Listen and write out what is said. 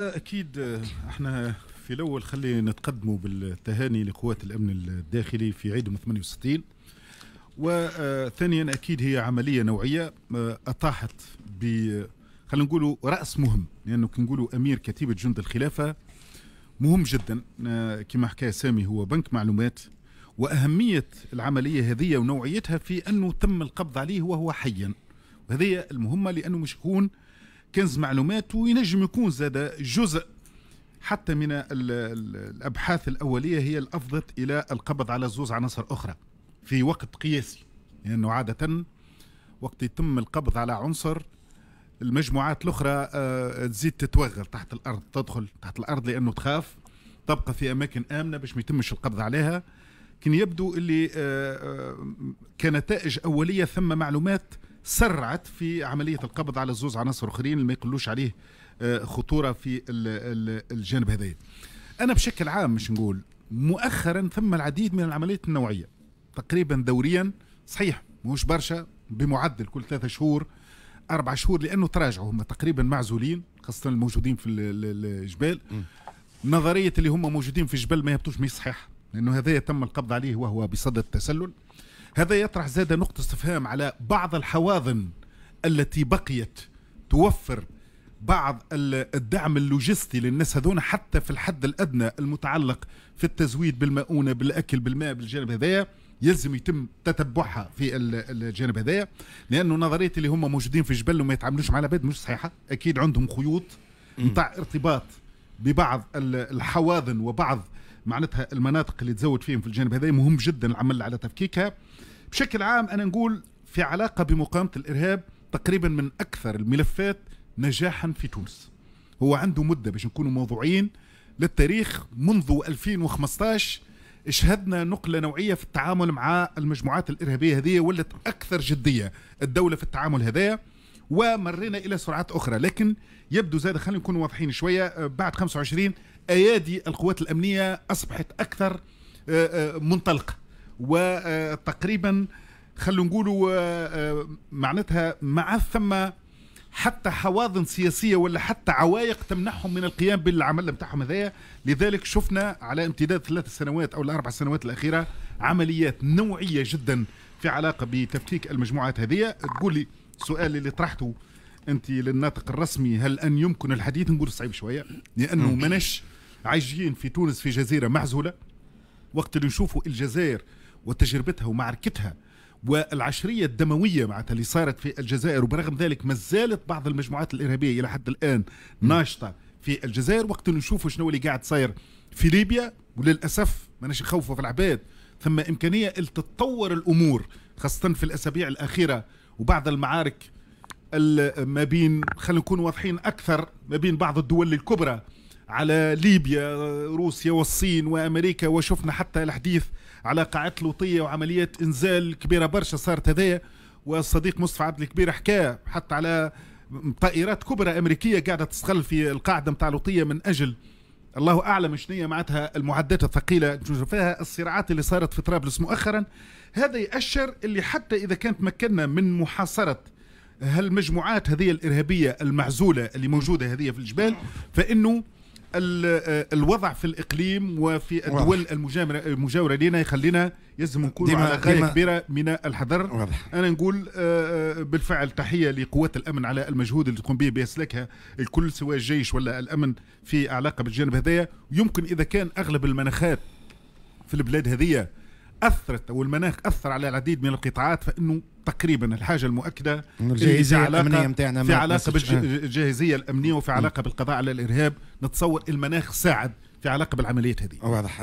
اكيد احنا في الاول خلي نتقدموا بالتهاني لقوات الامن الداخلي في عيدهم 68 وثانيا اكيد هي عمليه نوعيه اطاحت ب خلينا نقولوا راس مهم لانه يعني كنقولوا امير كتيبه جند الخلافه مهم جدا كما حكى سامي هو بنك معلومات واهميه العمليه هذه ونوعيتها في انه تم القبض عليه وهو حيا وهذه المهمه لانه مش يكون كنز معلومات وينجم يكون زاد جزء حتى من الابحاث الاوليه هي الافضت الى القبض على زوز عناصر اخرى في وقت قياسي لانه يعني عاده وقت يتم القبض على عنصر المجموعات الاخرى آه، تزيد تتوغل تحت الارض تدخل تحت الارض لانه تخاف تبقى في اماكن امنه باش ما يتمش القبض عليها كان يبدو اللي آه، آه، كنتائج اوليه ثم معلومات سرعت في عمليه القبض على زوز عناصر اخرين اللي ما يقولوش عليه آه، خطوره في الجانب هذايا انا بشكل عام مش نقول مؤخرا ثم العديد من العمليات النوعيه تقريبا دوريا صحيح مش برشا بمعدل كل ثلاثة شهور أربع شهور لأنه تراجعوا هم تقريبا معزولين خاصة الموجودين في الجبال نظرية اللي هم موجودين في الجبل ما يهبطوش مش صحيح لأنه هذا تم القبض عليه وهو بصدد التسلل هذا يطرح زاد نقطة استفهام على بعض الحواضن التي بقيت توفر بعض الدعم اللوجستي للناس هذون حتى في الحد الادنى المتعلق في التزويد بالمؤونه بالاكل بالماء بالجانب هذايا يلزم يتم تتبعها في الجانب هذايا لانه نظريه اللي هم موجودين في جبل وما يتعاملوش مع العباد مش صحيحه اكيد عندهم خيوط نتاع ارتباط ببعض الحواضن وبعض معناتها المناطق اللي تزود فيهم في الجانب هذا مهم جدا العمل على تفكيكها بشكل عام انا نقول في علاقه بمقاومه الارهاب تقريبا من اكثر الملفات نجاحا في تونس هو عنده مده باش نكونوا موضوعين للتاريخ منذ 2015 شهدنا نقله نوعيه في التعامل مع المجموعات الارهابيه هذه ولت اكثر جديه الدوله في التعامل هذايا ومرينا الى سرعات اخرى لكن يبدو زاد خلينا نكون واضحين شويه بعد 25 ايادي القوات الامنيه اصبحت اكثر آه، آه، منطلقه وتقريبا خلوا نقولوا آه، معناتها مع ثم حتى حواضن سياسيه ولا حتى عوائق تمنعهم من القيام بالعمل نتاعهم هذايا لذلك شفنا على امتداد ثلاث سنوات او الاربع سنوات الاخيره عمليات نوعيه جدا في علاقه بتفكيك المجموعات هذه تقول لي السؤال اللي طرحته انت للناطق الرسمي هل ان يمكن الحديث نقول صعيب شويه لانه ماناش عايشين في تونس في جزيره معزوله وقت اللي نشوفوا الجزائر وتجربتها ومعركتها والعشرية الدموية معناتها اللي صارت في الجزائر وبرغم ذلك ما زالت بعض المجموعات الإرهابية إلى حد الآن ناشطة في الجزائر وقت نشوفوا شنو اللي قاعد صاير في ليبيا وللأسف ماناش نخوفوا في العباد ثم إمكانية لتتطور الأمور خاصة في الأسابيع الأخيرة وبعد المعارك ما بين خلينا نكون واضحين اكثر ما بين بعض الدول الكبرى على ليبيا روسيا والصين وامريكا وشفنا حتى الحديث على قاعات لوطيه وعمليه انزال كبيره برشا صارت هذايا والصديق مصطفى عبد الكبير حكى حتى على طائرات كبرى امريكيه قاعده تستغل في القاعده نتاع لوطيه من اجل الله اعلم شنو معناتها المعدات الثقيله فيها الصراعات اللي صارت في طرابلس مؤخرا هذا يأشر اللي حتى اذا كانت مكننا من محاصره هالمجموعات هذه الارهابيه المعزوله اللي موجوده هذه في الجبال فانه آه، الوضع في الاقليم وفي الدول المجاوره المجاوره لنا يخلينا يلزم نكون على غايه كبيره من الحذر واضح. انا نقول آه، آه، بالفعل تحيه لقوات الامن على المجهود اللي تقوم به بيسلكها الكل سواء الجيش ولا الامن في علاقه بالجانب هذايا يمكن اذا كان اغلب المناخات في البلاد هذه اثرت او المناخ اثر على العديد من القطاعات فانه تقريبا الحاجه المؤكده الجاهزيه الامنيه متاعنا في علاقه بالجاهزيه الامنيه وفي علاقه بالقضاء على الارهاب نتصور المناخ ساعد في علاقه بالعمليات هذه واضح